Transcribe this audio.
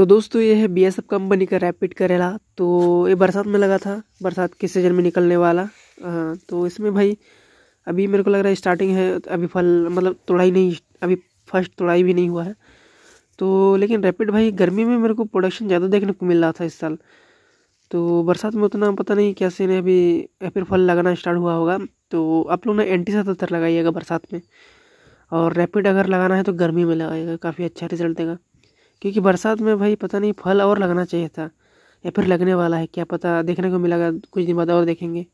तो दोस्तों ये है बी एस एफ कंपनी का रैपिड करेला तो ये बरसात में लगा था बरसात के सीजन में निकलने वाला हाँ तो इसमें भाई अभी मेरे को लग रहा है स्टार्टिंग है अभी फल मतलब तोड़ाई नहीं अभी फर्स्ट तोड़ाई भी नहीं हुआ है तो लेकिन रैपिड भाई गर्मी में मेरे को प्रोडक्शन ज़्यादा देखने को मिल रहा था इस साल तो बरसात में उतना पता नहीं कैसे ने अभी फिर फल लगाना स्टार्ट हुआ होगा तो आप लोग ना एंटी सतर लगाइएगा बरसात में और रैपिड अगर लगाना है तो गर्मी में लगाइएगा काफ़ी अच्छा रिजल्ट देगा क्योंकि बरसात में भाई पता नहीं फल और लगना चाहिए था या फिर लगने वाला है क्या पता देखने को मिलेगा कुछ दिन बाद और देखेंगे